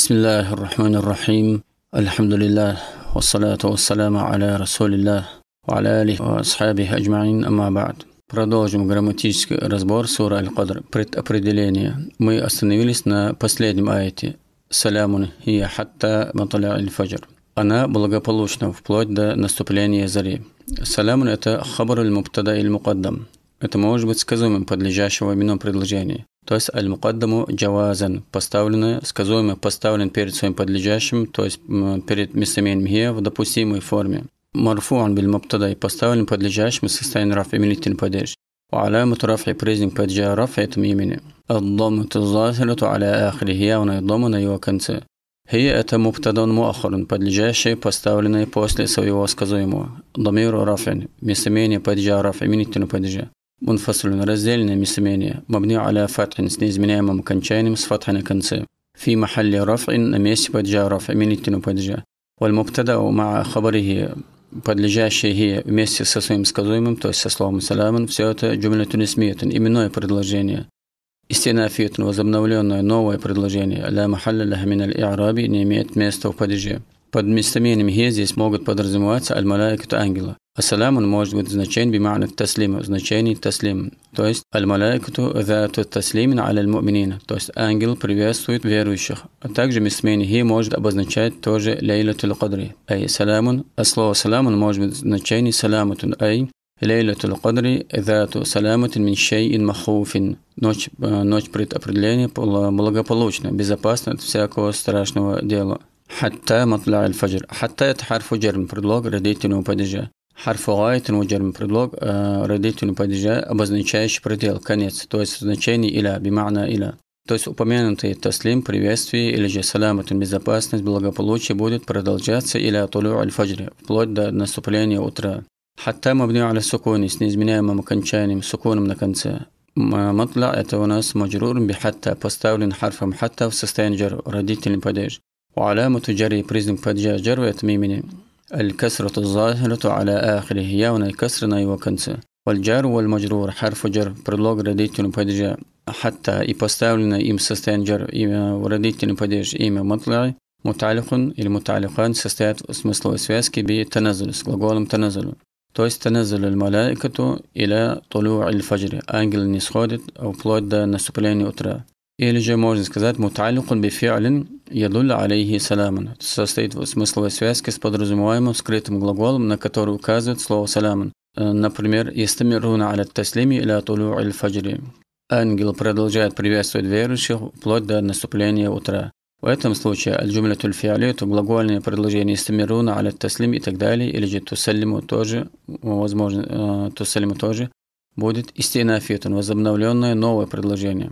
بسم الله الرحمن الرحيم الحمد لله والصلاة والسلام على رسول الله وعلى آله وأصحابه أجمعين أما بعد Продолжим грамматический разбор сура Аль-Кадр. Предопределение. Мы остановились на последнем аяте. Салямун и хатта матуля аль-фаджр. Она благополучна вплоть до наступления зари. Салямун – это хабар аль-мубтада аль-мукаддам. Это может быть сказуемым, подлежащего именом предложения. То есть аль-мукаддаму джавазан поставлено, сказуемый поставлен перед своим подлежащим, то есть перед местоимением хия в допустимой форме. Марфуан биль мабтадай поставлен подлежащим в состоянии раф именительный падеж. وعلامة имени. بريزنج بادجا رفع Аля الضمة الظاهرة على آخره его يوكنت هي это مبتدا مؤخر подлежащее поставленное после своего сказуемого ضمير رفع местоимение падежа رفع именительный падежа منفصل раздельное местоимение, мабни аля фатхин с неизменяемым окончанием с фатха на конце. في محل رفع на месте падежа رفع именительного падежа. والمبتدا مع خبره подлежащее here вместе со своим сказуемым, то есть со словом «саламан», все это джумлятун исмиятун, именное предложение. Истинафи это ну, возобновленное новое предложение «Ля махалля мин аль-Араби» не имеет места в падеже. Под местоимением «Хе» здесь могут подразумеваться «Аль-Малайкат ангела». ассаламун может быть значен бимана таслима, значение таслим, то есть аль-малайкату зату таслимин аль муминина, то есть ангел приветствует верующих. А также мисмени хи может обозначать тоже лейлатул кадри, ай саламун, а слово саламун может быть значение саламатун, ай Лейлятуль Кадри Эдату Саляматин Миншей Ин Махуфин. Ночь, э, ночь предопределения благополучна, безопасна от всякого страшного дела. Хатта матла аль фаджр. Хатта это харфу джерм, предлог родительного падежа. Харфу гайтен джерм, предлог э, родительного падежа, обозначающий предел, конец, то есть значение иля, бимана иля. То есть упомянутый таслим, приветствие или же саламатин, безопасность, благополучие будет продолжаться или атулю аль-фаджри, вплоть до наступления утра. حتى مبني على السكون سنيز من ما مكان يعني سكون من كنسة مطلع اتو مجرور بحتى بستاولن حرف محتى وستانجر رديت لنبادج وعلامة جري بريزن بادجا جر ويتميمني الكسرة الظاهرة على آخره هي الكسر ناي وكنسة والجار والمجرور حرف جر برلوغ رديت لنبادجا حتى يبستاولن ام سستانجر ايما ورديت لنبادج ايما مطلع متعلق المتعلقان سستات اسم سلو اسفاسكي بتنزل سلو تنزل То есть تنزل или إلى аль Фаджри, ангел не сходят вплоть до наступления утра. Или же можно сказать муталикун бифиалин ядуль алейхи саламан. Состоит в смысловой связке с подразумеваемым скрытым глаголом, на который указывает слово саламан. Например, «Истамируна аля таслими или тулю аль фаджри». Ангел продолжает приветствовать верующих вплоть до наступления утра. В этом случае аль-джумля туль то глагольное предложение «истамируна аля таслим» и так далее, или же «тусалиму» тоже, возможно, э, «тусалиму» тоже, будет истинафитун, возобновленное новое предложение.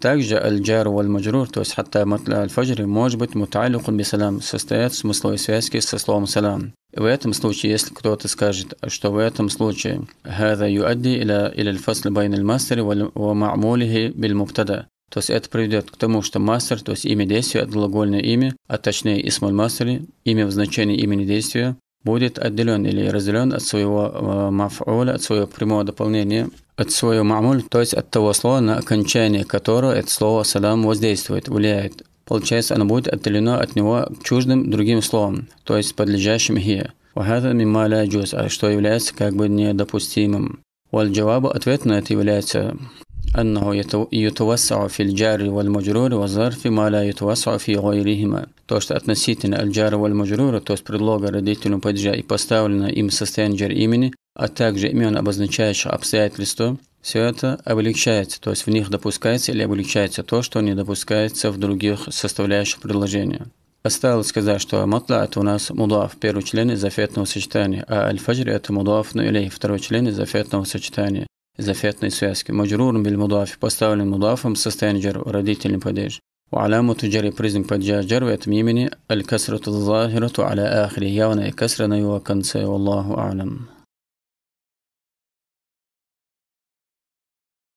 Также аль-джар валь маджрур, то есть хатта матля аль-фаджри, может быть муталюкун бисалам, состоят в смысловой связке со словом салам. В этом случае, если кто-то скажет, что в этом случае «Хаза юадди иля аль-фасл байн аль-мастер ва ма'мулихи биль мубтада», то есть это приведет к тому, что мастер, то есть имя действия от глагольное имя, а точнее исмоль мастери, имя в значении имени действия, будет отделен или разделен от своего э, мафауля, от своего прямого дополнения, от своего мамуль, то есть от того слова, на окончание которого это слово садам воздействует, влияет. Получается, оно будет отделено от него чуждым другим словом, то есть подлежащим хия. وهذا مما لا а что является как бы недопустимым. والجواب ответ на это является أنه يتوسع في الجار والمجرور والظرف ما لا يتوسع في غيرهما. То, что относительно аль-джара валь-маджрура, то есть предлога родительного падежа и поставлено им состояние джар имени, а также имен, обозначающих обстоятельства, все это облегчается, то есть в них допускается или облегчается то, что не допускается в других составляющих предложения. Осталось сказать, что матла – это у нас мудаф, первый член из зафетного сочетания, а аль-фаджр – это мудаф, ну или второй член из зафетного сочетания. زفيتني связки مجرور بالمضاف поставлен мудафом в состоянии джар, родительный падеж У аляму туджари признак падежа джар в этом имени аль الكسرة الظاهرة على آخره явная касра на его конце Аллаху أعلم